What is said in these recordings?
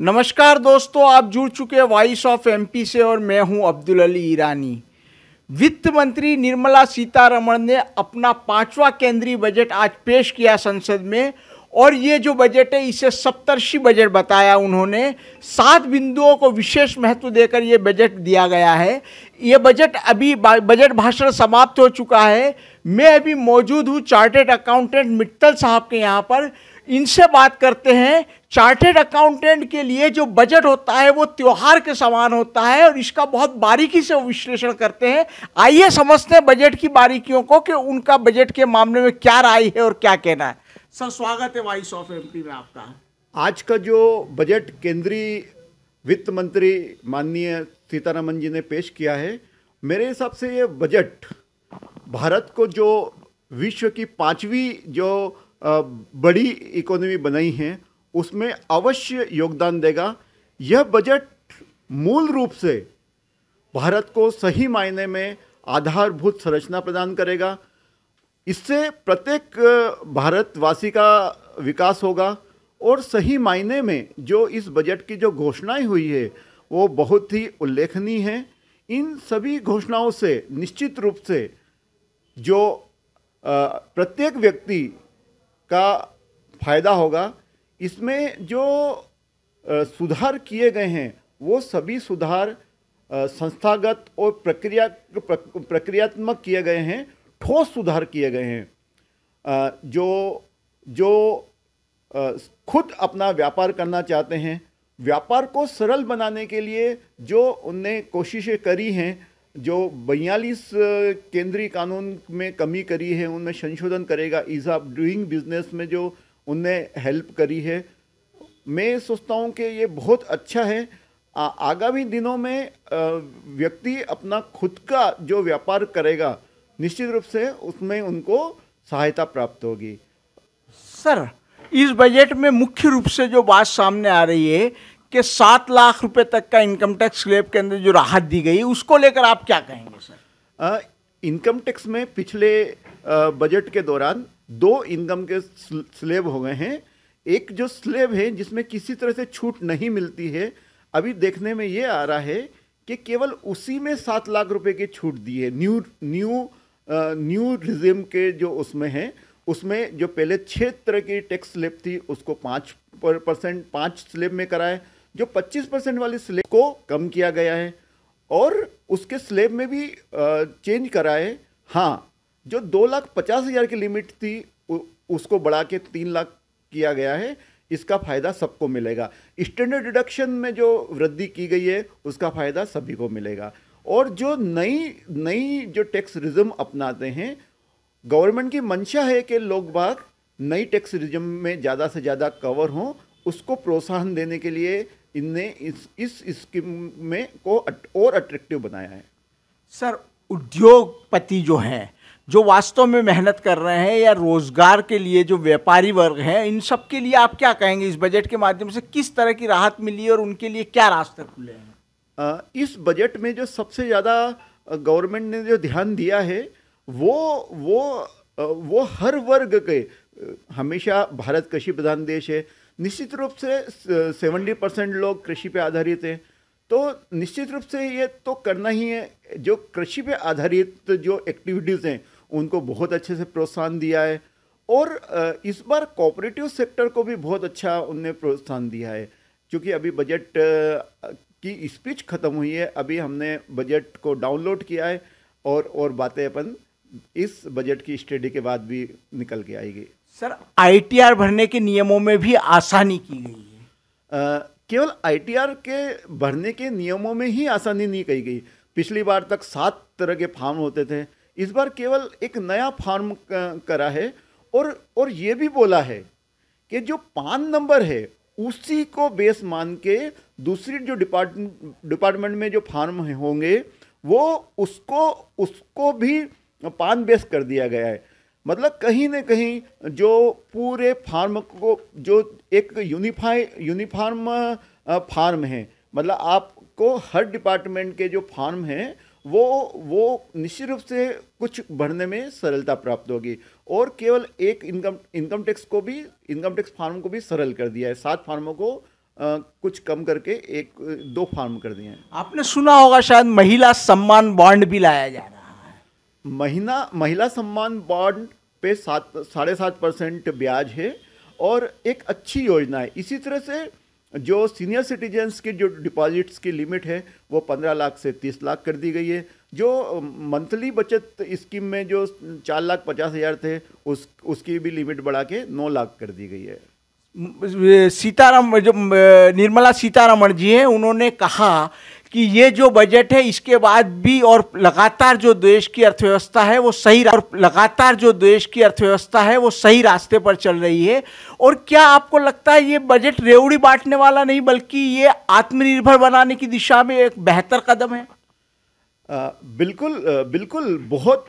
नमस्कार दोस्तों आप जुड़ चुके हैं वॉइस ऑफ एमपी से और मैं हूं अब्दुल अली ईरानी वित्त मंत्री निर्मला सीतारमण ने अपना पांचवा केंद्रीय बजट आज पेश किया संसद में और ये जो बजट है इसे सप्तर्षी बजट बताया उन्होंने सात बिंदुओं को विशेष महत्व देकर ये बजट दिया गया है ये बजट अभी बजट भाषण समाप्त हो चुका है मैं अभी मौजूद हूँ चार्टेड अकाउंटेंट मित्तल साहब के यहाँ पर इनसे बात करते हैं चार्टेड अकाउंटेंट के लिए जो बजट होता है वो त्यौहार के समान होता है और इसका बहुत बारीकी से विश्लेषण करते हैं आइए समझते हैं बजट की बारीकियों को कि उनका बजट के मामले में क्या राय है और क्या कहना है सर स्वागत है वॉइस ऑफ एमपी में आपका आज का जो बजट केंद्रीय वित्त मंत्री माननीय सीतारामन जी ने पेश किया है मेरे हिसाब से ये बजट भारत को जो विश्व की पांचवी जो बड़ी इकोनॉमी बनाई है उसमें अवश्य योगदान देगा यह बजट मूल रूप से भारत को सही मायने में आधारभूत संरचना प्रदान करेगा इससे प्रत्येक भारतवासी का विकास होगा और सही मायने में जो इस बजट की जो घोषणाएं हुई है वो बहुत ही उल्लेखनीय है इन सभी घोषणाओं से निश्चित रूप से जो प्रत्येक व्यक्ति का फायदा होगा इसमें जो सुधार किए गए हैं वो सभी सुधार संस्थागत और प्रक्रिया प्रक्रियात्मक किए गए हैं ठोस सुधार किए गए हैं जो जो खुद अपना व्यापार करना चाहते हैं व्यापार को सरल बनाने के लिए जो उनने कोशिशें करी हैं जो बयालीस केंद्रीय कानून में कमी करी है उनमें संशोधन करेगा ईज ऑफ डूइंग बिजनेस में जो उनने हेल्प करी है मैं सोचता हूँ कि ये बहुत अच्छा है आगामी दिनों में व्यक्ति अपना खुद का जो व्यापार करेगा निश्चित रूप से उसमें उनको सहायता प्राप्त होगी सर इस बजट में मुख्य रूप से जो बात सामने आ रही है कि सात लाख रुपए तक का इनकम टैक्स स्लेब के अंदर जो राहत दी गई उसको लेकर आप क्या कहेंगे सर इनकम टैक्स में पिछले बजट के दौरान दो इनकम के स्लेब हो गए हैं एक जो स्लेब है जिसमें किसी तरह से छूट नहीं मिलती है अभी देखने में ये आ रहा है कि केवल उसी में सात लाख रुपए की छूट दी है न्यू न्यू न्यू रिज्म के जो उसमें हैं उसमें जो पहले छः तरह की टैक्स स्लिप थी उसको पाँच पर परसेंट पाँच स्लेब में कराए जो पच्चीस परसेंट वाली स्लेब को कम किया गया है और उसके स्लेब में भी चेंज कराए हाँ जो दो लाख पचास हज़ार की लिमिट थी उसको बढ़ा के तीन लाख किया गया है इसका फ़ायदा सबको मिलेगा स्टैंडर्ड डिडक्शन में जो वृद्धि की गई है उसका फ़ायदा सभी को मिलेगा और जो नई नई जो टैक्स रिज्म अपनाते हैं गवर्नमेंट की मंशा है कि लोग बाग नई टैक्स रिज्म में ज़्यादा से ज़्यादा कवर हों उसको प्रोत्साहन देने के लिए इनने इस इस स्कीम में को अट, और अट्रैक्टिव बनाया है सर उद्योगपति जो हैं जो वास्तव में मेहनत कर रहे हैं या रोजगार के लिए जो व्यापारी वर्ग हैं इन सब के लिए आप क्या कहेंगे इस बजट के माध्यम से किस तरह की राहत मिली और उनके लिए क्या रास्ते खुले हैं इस बजट में जो सबसे ज़्यादा गवर्नमेंट ने जो ध्यान दिया है वो वो वो हर वर्ग के हमेशा भारत कृषि प्रधान देश है निश्चित रूप से सेवेंटी परसेंट लोग कृषि पे आधारित हैं तो निश्चित रूप से ये तो करना ही है जो कृषि पे आधारित जो एक्टिविटीज़ हैं उनको बहुत अच्छे से प्रोत्साहन दिया है और इस बार कोऑपरेटिव सेक्टर को भी बहुत अच्छा उनने प्रोत्साहन दिया है क्योंकि अभी बजट की स्पीच ख़त्म हुई है अभी हमने बजट को डाउनलोड किया है और और बातें अपन इस बजट की स्टडी के बाद भी निकल के आएगी सर आईटीआर भरने के नियमों में भी आसानी की गई है केवल आईटीआर के भरने के नियमों में ही आसानी नहीं कही गई पिछली बार तक सात तरह के फार्म होते थे इस बार केवल एक नया फार्म करा है और और ये भी बोला है कि जो पान नंबर है उसी को बेस मान के दूसरी जो डिपार्टमेंट डिपार्टमेंट में जो फार्म होंगे वो उसको उसको भी पान बेस कर दिया गया है मतलब कहीं ना कहीं जो पूरे फार्म को जो एक यूनिफाई यूनिफार्म फार्म है मतलब आपको हर डिपार्टमेंट के जो फार्म हैं वो वो निश्चित रूप से कुछ भरने में सरलता प्राप्त होगी और केवल एक इनकम इनकम टैक्स को भी इनकम टैक्स फार्म को भी सरल कर दिया है सात फार्मों को कुछ कम करके एक दो फार्म कर दिए हैं आपने सुना होगा शायद महिला सम्मान बॉन्ड भी लाया जा रहा है महीना महिला सम्मान बॉन्ड पे सात साढ़े सात परसेंट ब्याज है और एक अच्छी योजना है इसी तरह से जो सीनियर सिटीजन्स की जो डिपॉजिट्स की लिमिट है वो पंद्रह लाख से तीस लाख कर दी गई है जो मंथली बचत स्कीम में जो चार लाख पचास हज़ार थे उस उसकी भी लिमिट बढ़ा के नौ लाख कर दी गई है सीताराम जो निर्मला सीतारमण जी हैं उन्होंने कहा कि ये जो बजट है इसके बाद भी और लगातार जो देश की अर्थव्यवस्था है वो सही और लगातार जो देश की अर्थव्यवस्था है वो सही रास्ते पर चल रही है और क्या आपको लगता है ये बजट रेवड़ी बांटने वाला नहीं बल्कि ये आत्मनिर्भर बनाने की दिशा में एक बेहतर कदम है आ, बिल्कुल बिल्कुल बहुत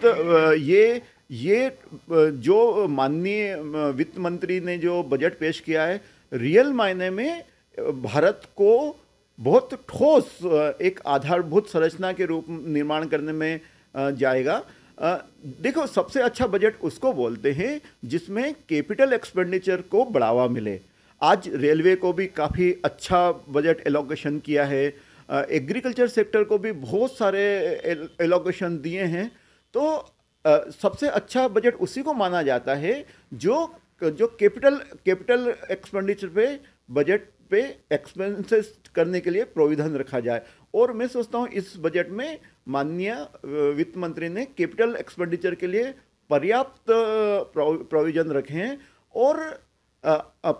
ये ये जो माननीय वित्त मंत्री ने जो बजट पेश किया है रियल मायने में भारत को बहुत ठोस एक आधारभूत संरचना के रूप निर्माण करने में जाएगा देखो सबसे अच्छा बजट उसको बोलते हैं जिसमें कैपिटल एक्सपेंडिचर को बढ़ावा मिले आज रेलवे को भी काफ़ी अच्छा बजट एलोकेशन किया है एग्रीकल्चर सेक्टर को भी बहुत सारे एलोकेशन दिए हैं तो सबसे अच्छा बजट उसी को माना जाता है जो जो कैपिटल कैपिटल एक्सपेंडिचर पे बजट पे एक्सपेंसेस करने के लिए प्रोविधन रखा जाए और मैं सोचता हूँ इस बजट में माननीय वित्त मंत्री ने कैपिटल एक्सपेंडिचर के लिए पर्याप्त प्रोविजन रखे हैं और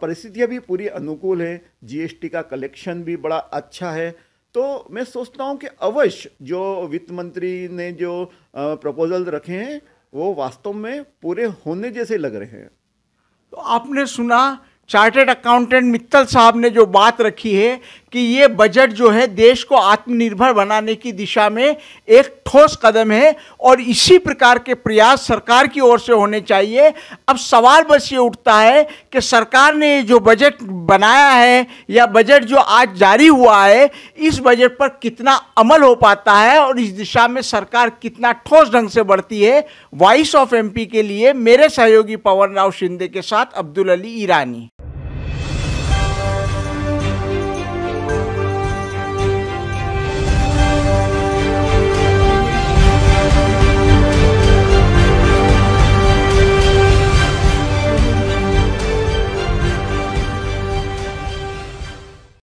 परिस्थितियाँ भी पूरी अनुकूल है जीएसटी का कलेक्शन भी बड़ा अच्छा है तो मैं सोचता हूँ कि अवश्य जो वित्त मंत्री ने जो प्रपोजल रखे हैं वो वास्तव में पूरे होने जैसे लग रहे हैं तो आपने सुना चार्टेड अकाउंटेंट मित्तल साहब ने जो बात रखी है कि ये बजट जो है देश को आत्मनिर्भर बनाने की दिशा में एक ठोस कदम है और इसी प्रकार के प्रयास सरकार की ओर से होने चाहिए अब सवाल बस ये उठता है कि सरकार ने जो बजट बनाया है या बजट जो आज जारी हुआ है इस बजट पर कितना अमल हो पाता है और इस दिशा में सरकार कितना ठोस ढंग से बढ़ती है वॉइस ऑफ एमपी के लिए मेरे सहयोगी पवन राव शिंदे के साथ अब्दुल अली ईरानी